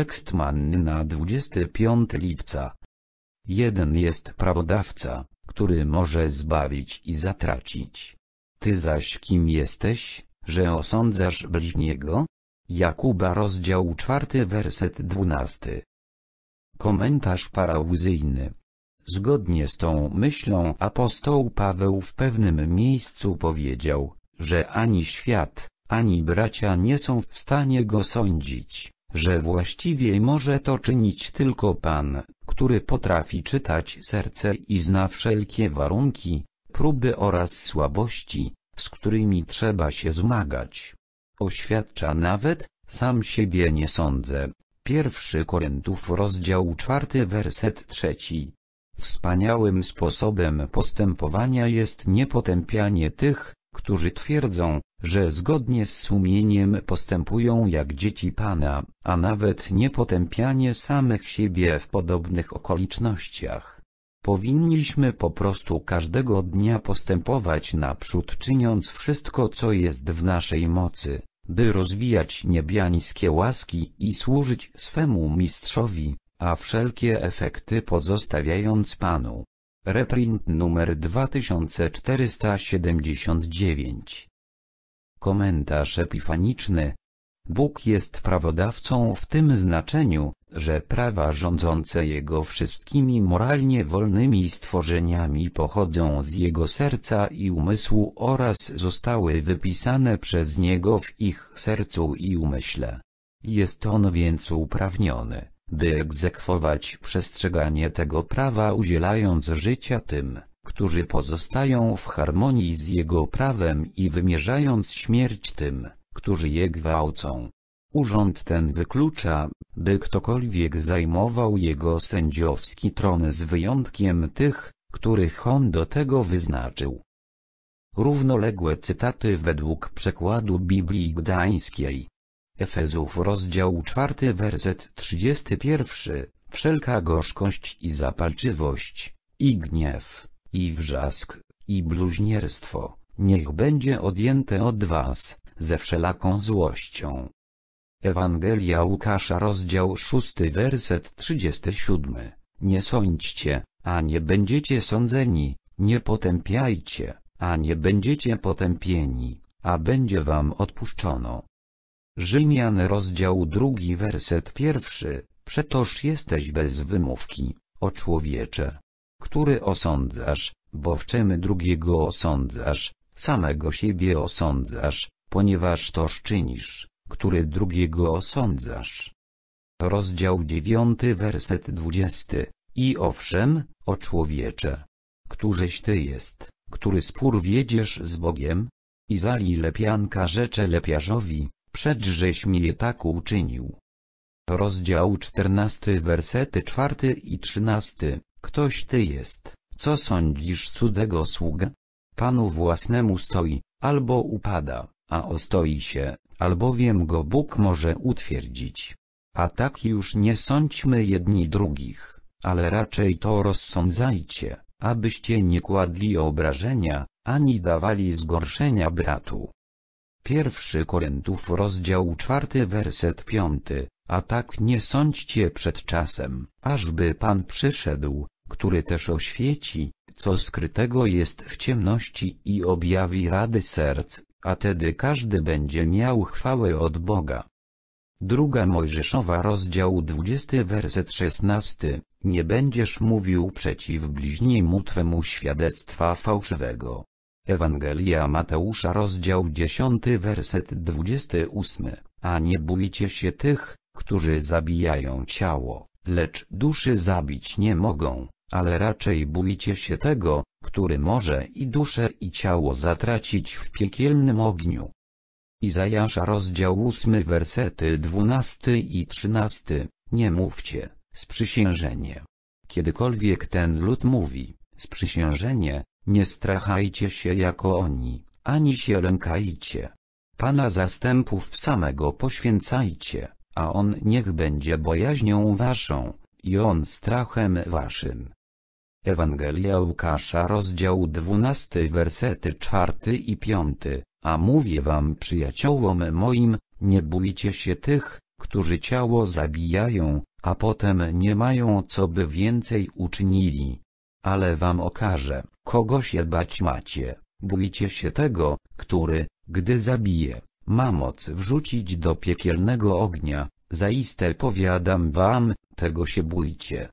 Tekst manny na 25 lipca. Jeden jest prawodawca, który może zbawić i zatracić. Ty zaś kim jesteś, że osądzasz bliźniego? Jakuba rozdział 4 werset 12. Komentarz parauzyjny. Zgodnie z tą myślą apostoł Paweł w pewnym miejscu powiedział, że ani świat, ani bracia nie są w stanie go sądzić, że właściwie może to czynić tylko Pan, który potrafi czytać serce i zna wszelkie warunki, próby oraz słabości, z którymi trzeba się zmagać. Oświadcza nawet, sam siebie nie sądzę. 1 Koryntów rozdział 4 werset 3. Wspaniałym sposobem postępowania jest niepotępianie tych, którzy twierdzą, że zgodnie z sumieniem postępują jak dzieci Pana, a nawet potępianie samych siebie w podobnych okolicznościach. Powinniśmy po prostu każdego dnia postępować naprzód czyniąc wszystko co jest w naszej mocy, by rozwijać niebiańskie łaski i służyć swemu mistrzowi, a wszelkie efekty pozostawiając Panu. Reprint numer 2479. Komentarz epifaniczny. Bóg jest prawodawcą w tym znaczeniu, że prawa rządzące Jego wszystkimi moralnie wolnymi stworzeniami pochodzą z Jego serca i umysłu oraz zostały wypisane przez Niego w ich sercu i umyśle. Jest on więc uprawniony by egzekwować przestrzeganie tego prawa udzielając życia tym, którzy pozostają w harmonii z jego prawem i wymierzając śmierć tym, którzy je gwałcą. Urząd ten wyklucza, by ktokolwiek zajmował jego sędziowski tron z wyjątkiem tych, których on do tego wyznaczył. Równoległe cytaty według przekładu Biblii Gdańskiej Efezów rozdział 4 werset 31, wszelka gorzkość i zapalczywość, i gniew, i wrzask, i bluźnierstwo, niech będzie odjęte od was, ze wszelaką złością. Ewangelia Łukasza rozdział 6 werset 37, nie sądźcie, a nie będziecie sądzeni, nie potępiajcie, a nie będziecie potępieni, a będzie wam odpuszczono. Rzymian rozdział drugi werset pierwszy, przetoż jesteś bez wymówki, o człowiecze, który osądzasz, bo w czym drugiego osądzasz, samego siebie osądzasz, ponieważ toż czynisz, który drugiego osądzasz. Rozdział dziewiąty werset dwudziesty, i owszem, o człowiecze, któryś ty jest, który spór wiedziesz z Bogiem? Izali lepianka rzecze lepiarzowi, Przedżeś mi je tak uczynił. Rozdział 14 wersety 4 i 13. Ktoś ty jest, co sądzisz cudzego sługa? Panu własnemu stoi, albo upada, a ostoi się, albowiem go Bóg może utwierdzić. A tak już nie sądźmy jedni drugich, ale raczej to rozsądzajcie, abyście nie kładli obrażenia, ani dawali zgorszenia bratu. Pierwszy Korintów rozdział czwarty werset piąty, a tak nie sądźcie przed czasem, ażby Pan przyszedł, który też oświeci, co skrytego jest w ciemności i objawi rady serc, a tedy każdy będzie miał chwałę od Boga. Druga Mojżeszowa rozdział 20 werset 16, nie będziesz mówił przeciw bliźniemu Twemu świadectwa fałszywego. Ewangelia Mateusza rozdział 10 werset 28, a nie bójcie się tych, którzy zabijają ciało, lecz duszy zabić nie mogą, ale raczej bójcie się tego, który może i duszę i ciało zatracić w piekielnym ogniu. Izajasza rozdział 8 wersety 12 i 13, nie mówcie, sprzysiężenie. Kiedykolwiek ten lud mówi, sprzysiężenie, nie strachajcie się jako oni, ani się lękajcie. Pana zastępów samego poświęcajcie, a On niech będzie bojaźnią waszą, i On strachem waszym. Ewangelia Łukasza rozdział 12 wersety 4 i 5, a mówię wam przyjaciołom moim, nie bójcie się tych, którzy ciało zabijają, a potem nie mają co by więcej uczynili. Ale wam okaże, Kogo się bać macie, bójcie się tego, który, gdy zabije, ma moc wrzucić do piekielnego ognia, zaiste powiadam wam, tego się bójcie.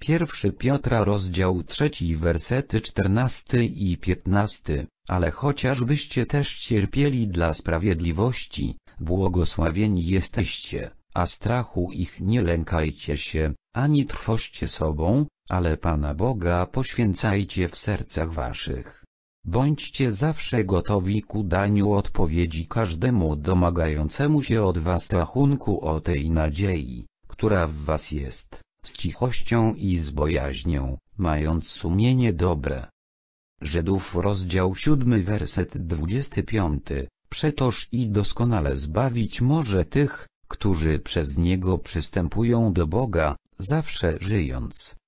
Pierwszy Piotra rozdział trzeci, wersety 14 i 15, ale chociażbyście też cierpieli dla sprawiedliwości, błogosławieni jesteście, a strachu ich nie lękajcie się, ani trwożcie sobą, ale Pana Boga poświęcajcie w sercach waszych. Bądźcie zawsze gotowi ku daniu odpowiedzi każdemu domagającemu się od was rachunku o tej nadziei, która w was jest, z cichością i z bojaźnią, mając sumienie dobre. Żydów rozdział 7 werset 25, przetoż i doskonale zbawić może tych, którzy przez Niego przystępują do Boga, zawsze żyjąc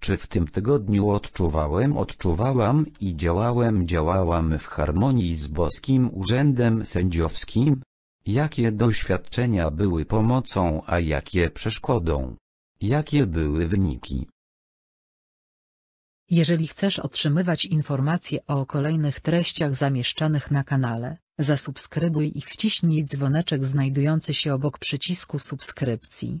Czy w tym tygodniu odczuwałem, odczuwałam i działałem, działałam w harmonii z Boskim Urzędem Sędziowskim? Jakie doświadczenia były pomocą, a jakie przeszkodą? Jakie były wyniki? Jeżeli chcesz otrzymywać informacje o kolejnych treściach zamieszczanych na kanale, zasubskrybuj i wciśnij dzwoneczek znajdujący się obok przycisku subskrypcji.